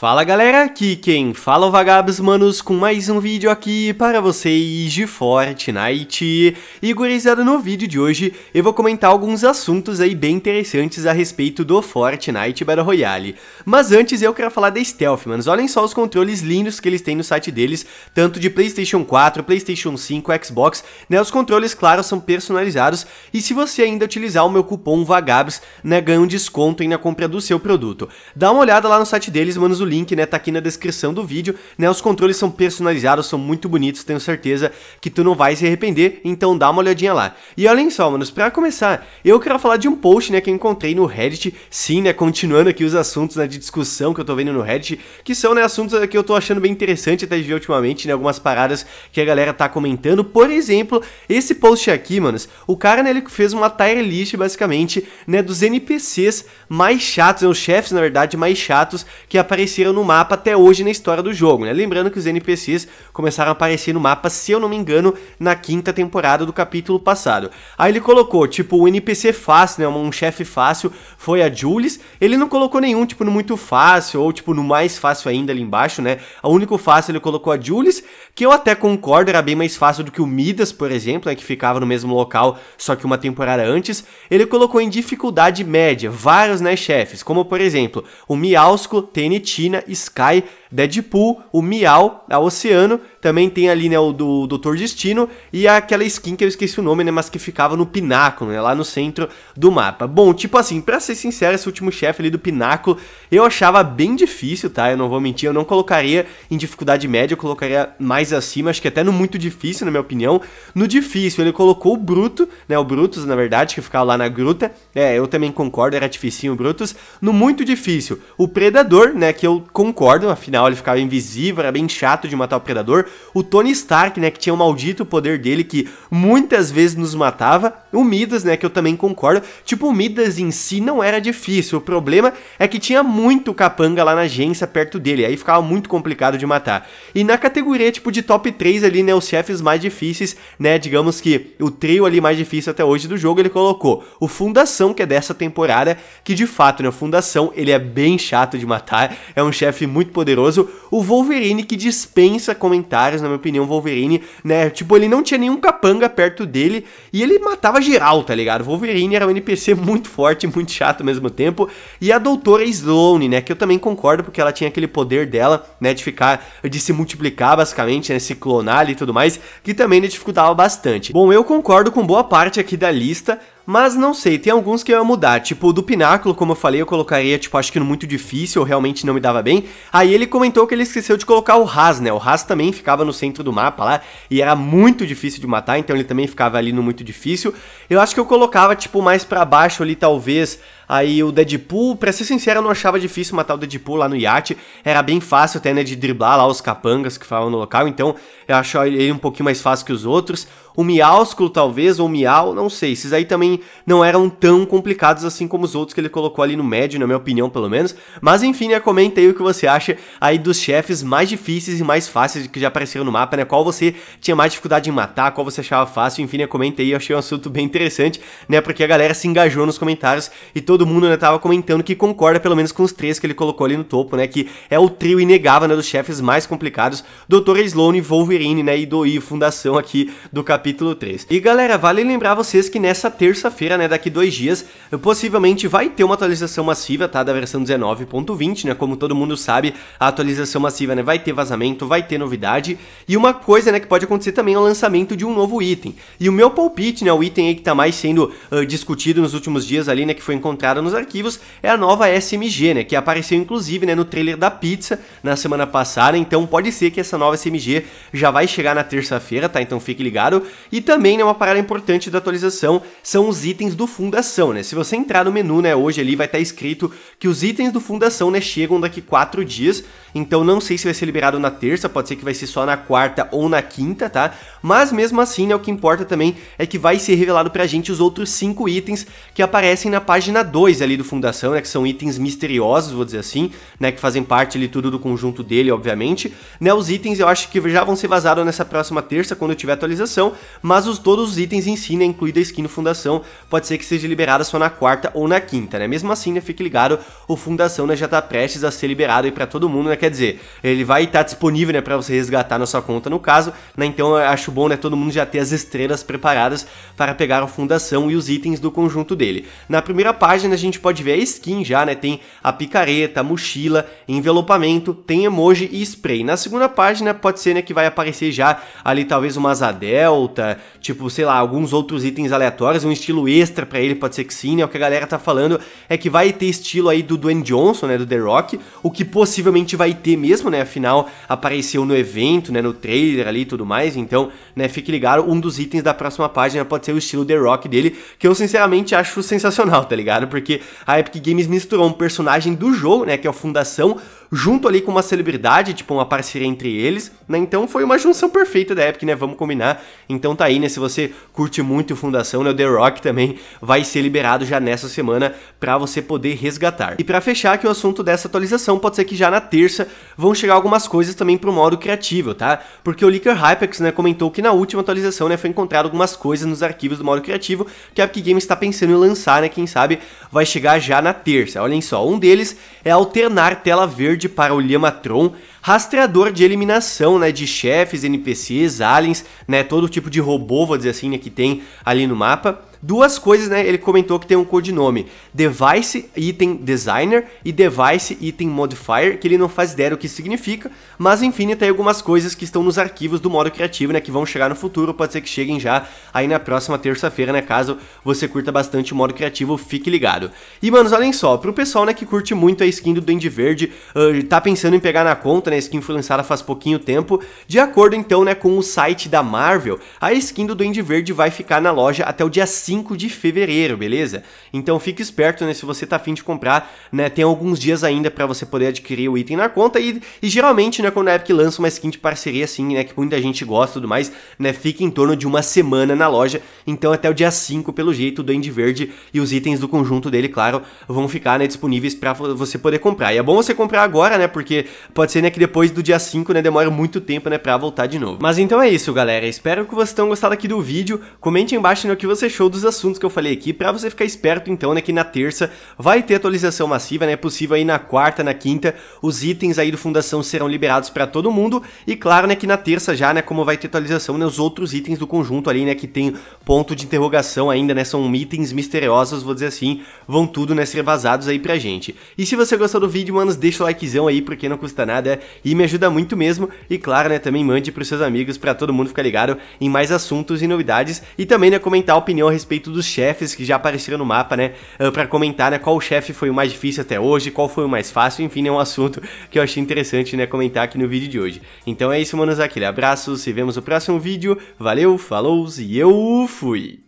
Fala galera, aqui quem fala é o Vagabos Manos com mais um vídeo aqui para vocês de Fortnite. E gurizada, no vídeo de hoje eu vou comentar alguns assuntos aí bem interessantes a respeito do Fortnite Battle Royale. Mas antes eu quero falar da Stealth, manos. Olhem só os controles lindos que eles têm no site deles, tanto de Playstation 4, Playstation 5, Xbox, né? Os controles, claro, são personalizados e se você ainda utilizar o meu cupom Vagabos, né, ganha um desconto aí na compra do seu produto. Dá uma olhada lá no site deles, manos, link, né, tá aqui na descrição do vídeo, né, os controles são personalizados, são muito bonitos, tenho certeza que tu não vai se arrepender, então dá uma olhadinha lá. E olhem só, manos, pra começar, eu quero falar de um post, né, que eu encontrei no Reddit, sim, né, continuando aqui os assuntos, né, de discussão que eu tô vendo no Reddit, que são, né, assuntos eh, que eu tô achando bem interessante até de ver ultimamente, né, algumas paradas que a galera tá comentando, por exemplo, esse post aqui, manos, o cara, né, ele fez uma tire list, basicamente, né, dos NPCs mais chatos, né, os chefes, na verdade, mais chatos que apareceram apareceram no mapa até hoje na história do jogo, né? Lembrando que os NPCs começaram a aparecer no mapa, se eu não me engano, na quinta temporada do capítulo passado. Aí ele colocou, tipo, o NPC fácil, né? Um chefe fácil foi a Jules. Ele não colocou nenhum, tipo, no muito fácil ou, tipo, no mais fácil ainda ali embaixo, né? O único fácil ele colocou a Jules, que eu até concordo, era bem mais fácil do que o Midas, por exemplo, né? Que ficava no mesmo local, só que uma temporada antes. Ele colocou em dificuldade média vários, né, chefes, como, por exemplo, o Miausco, TNT, Sky Deadpool, o Miau, a Oceano, também tem ali, né, o do Doutor Destino e aquela skin que eu esqueci o nome, né, mas que ficava no pináculo, né, lá no centro do mapa. Bom, tipo assim, pra ser sincero, esse último chefe ali do pináculo eu achava bem difícil, tá, eu não vou mentir, eu não colocaria em dificuldade média, eu colocaria mais acima, acho que até no muito difícil, na minha opinião. No difícil, ele colocou o Bruto, né, o Brutus, na verdade, que ficava lá na gruta, é, eu também concordo, era dificinho o Brutus. No muito difícil, o Predador, né, que eu concordo, afinal final ele ficava invisível, era bem chato de matar o predador. O Tony Stark, né, que tinha o maldito poder dele que muitas vezes nos matava. O Midas, né, que eu também concordo. Tipo, o Midas em si não era difícil. O problema é que tinha muito capanga lá na agência perto dele, aí ficava muito complicado de matar. E na categoria tipo de top 3 ali, né, os chefes mais difíceis, né, digamos que o trio ali mais difícil até hoje do jogo, ele colocou o Fundação, que é dessa temporada, que de fato, né, o Fundação, ele é bem chato de matar, é um chefe muito poderoso maravilhoso. O Wolverine que dispensa comentários, na minha opinião, Wolverine, né? Tipo, ele não tinha nenhum capanga perto dele e ele matava geral, tá ligado? O Wolverine era um NPC muito forte, muito chato ao mesmo tempo. E a Doutora Sloane, né? Que eu também concordo porque ela tinha aquele poder dela, né? De ficar, de se multiplicar basicamente, né? Se clonar e tudo mais, que também né? dificultava bastante. Bom, eu concordo com boa parte aqui da lista, mas não sei, tem alguns que eu ia mudar. Tipo, do Pináculo, como eu falei, eu colocaria, tipo, acho que no muito difícil, realmente não me dava bem. Aí ele comentou que ele esqueceu de colocar o Haas, né? O Haas também ficava no centro do mapa lá e era muito difícil de matar, então ele também ficava ali no muito difícil. Eu acho que eu colocava, tipo, mais para baixo ali, talvez, aí o Deadpool. Pra ser sincero, eu não achava difícil matar o Deadpool lá no iate. Era bem fácil até, né, de driblar lá os capangas que falam no local, então eu acho ele um pouquinho mais fácil que os outros. O Miausculo, talvez, ou Miau, não sei. Esses aí também não eram tão complicados assim como os outros que ele colocou ali no médio, na minha opinião, pelo menos. Mas enfim, né, comenta aí o que você acha aí dos chefes mais difíceis e mais fáceis que já apareceram no mapa, né? Qual você tinha mais dificuldade em matar, qual você achava fácil, enfim, né? Comenta aí, eu achei um assunto bem interessante, né? Porque a galera se engajou nos comentários e todo mundo, né, tava comentando que concorda pelo menos com os três que ele colocou ali no topo, né? Que é o trio inegável, né, dos chefes mais complicados, Sloan Sloane, Wolverine, né, e I fundação aqui do capítulo 3. E galera, vale lembrar vocês que nessa terça terça-feira, né, daqui dois dias, possivelmente vai ter uma atualização massiva, tá, da versão 19.20, né, como todo mundo sabe, a atualização massiva, né, vai ter vazamento, vai ter novidade, e uma coisa, né, que pode acontecer também é o lançamento de um novo item. E o meu palpite, né, o item aí que tá mais sendo uh, discutido nos últimos dias ali, né, que foi encontrado nos arquivos, é a nova SMG, né, que apareceu inclusive, né, no trailer da pizza na semana passada, então pode ser que essa nova SMG já vai chegar na terça-feira, tá, então fique ligado. E também, né, uma parada importante da atualização são os itens do Fundação, né? Se você entrar no menu, né, hoje ali vai estar tá escrito que os itens do Fundação, né, chegam daqui quatro dias, então não sei se vai ser liberado na terça, pode ser que vai ser só na quarta ou na quinta, tá? Mas mesmo assim, né, o que importa também é que vai ser revelado pra gente os outros cinco itens que aparecem na página 2 ali do Fundação, né, que são itens misteriosos, vou dizer assim, né, que fazem parte ali tudo do conjunto dele, obviamente. Né, os itens eu acho que já vão ser vazados nessa próxima terça, quando eu tiver atualização, mas os, todos os itens em si, né, incluída a skin do Fundação, pode ser que seja liberada só na quarta ou na quinta, né? Mesmo assim, né, fique ligado, o Fundação né, já está prestes a ser liberado aí para todo mundo, né? Quer dizer, ele vai estar tá disponível né, para você resgatar na sua conta no caso, né? Então acho bom né, todo mundo já ter as estrelas preparadas para pegar o Fundação e os itens do conjunto dele. Na primeira página a gente pode ver a skin já, né? Tem a picareta, a mochila, envelopamento, tem emoji e spray. Na segunda página pode ser né, que vai aparecer já ali talvez uma asa delta, tipo, sei lá, alguns outros itens aleatórios, um estilo estilo extra para ele, pode ser que sim, né? O que a galera tá falando é que vai ter estilo aí do Dwayne Johnson, né? Do The Rock, o que possivelmente vai ter mesmo, né? Afinal, apareceu no evento, né? No trailer ali e tudo mais, então, né? Fique ligado, um dos itens da próxima página pode ser o estilo The Rock dele, que eu sinceramente acho sensacional, tá ligado? Porque a Epic Games misturou um personagem do jogo, né? Que é o Fundação junto ali com uma celebridade, tipo uma parceria entre eles, né? Então foi uma junção perfeita da Epic, né? Vamos combinar. Então tá aí, né? Se você curte muito Fundação, né? O The Rock também vai ser liberado já nessa semana para você poder resgatar. E para fechar que o assunto dessa atualização, pode ser que já na terça vão chegar algumas coisas também pro modo criativo, tá? Porque o Licker Hypex, né, comentou que na última atualização, né, foi encontrado algumas coisas nos arquivos do modo criativo que a Epic Games está pensando em lançar, né? Quem sabe vai chegar já na terça. Olhem só, um deles é alternar tela verde verde para o Liamatron, rastreador de eliminação, né, de chefes, NPCs, aliens, né, todo tipo de robô, vou dizer assim, né, que tem ali no mapa duas coisas, né? Ele comentou que tem um codinome: Device Item Designer e Device Item Modifier, que ele não faz ideia do que significa, mas enfim, né, tem algumas coisas que estão nos arquivos do modo criativo, né? Que vão chegar no futuro, pode ser que cheguem já aí na próxima terça-feira, né? Caso você curta bastante o modo criativo, fique ligado. E, manos, olhem só, pro pessoal, né, que curte muito a skin do Duende Verde, uh, tá pensando em pegar na conta, né? A skin foi lançada faz pouquinho tempo. De acordo, então, né, com o site da Marvel, a skin do Duende Verde vai ficar na loja até o dia 5 5 de fevereiro, beleza? Então fique esperto, né, se você tá afim de comprar, né, tem alguns dias ainda para você poder adquirir o item na conta e, e geralmente, né, quando a Epic lança uma skin de parceria assim, né, que muita gente gosta e tudo mais, né, fica em torno de uma semana na loja, então até o dia 5, pelo jeito, o Duende Verde e os itens do conjunto dele, claro, vão ficar, né, disponíveis para você poder comprar. E é bom você comprar agora, né, porque pode ser, né, que depois do dia 5, né, demora muito tempo, né, pra voltar de novo. Mas então é isso, galera, espero que vocês tenham gostado aqui do vídeo, comente embaixo, né, que você achou do dos assuntos que eu falei aqui, para você ficar esperto então, né, que na terça vai ter atualização massiva, né, é possível aí na quarta, na quinta, os itens aí do Fundação serão liberados para todo mundo, e claro, né, que na terça já, né, como vai ter atualização, né, os outros itens do conjunto ali, né, que tem ponto de interrogação ainda, né, são itens misteriosos, vou dizer assim, vão tudo, né, ser vazados aí pra gente. E se você gostou do vídeo, manos, deixa o likezão aí, porque não custa nada, e me ajuda muito mesmo, e claro, né, também mande pros seus amigos, para todo mundo ficar ligado em mais assuntos e novidades, e também, né, comentar a opinião a respeito respeito dos chefes que já apareceram no mapa, né? Ah, para comentar, né? Qual chefe foi o mais difícil até hoje, qual foi o mais fácil, enfim, é um assunto que eu achei interessante, né? Comentar aqui no vídeo de hoje. Então é isso, manos. Aquele abraço, se vemos no próximo vídeo. Valeu, falou e eu fui!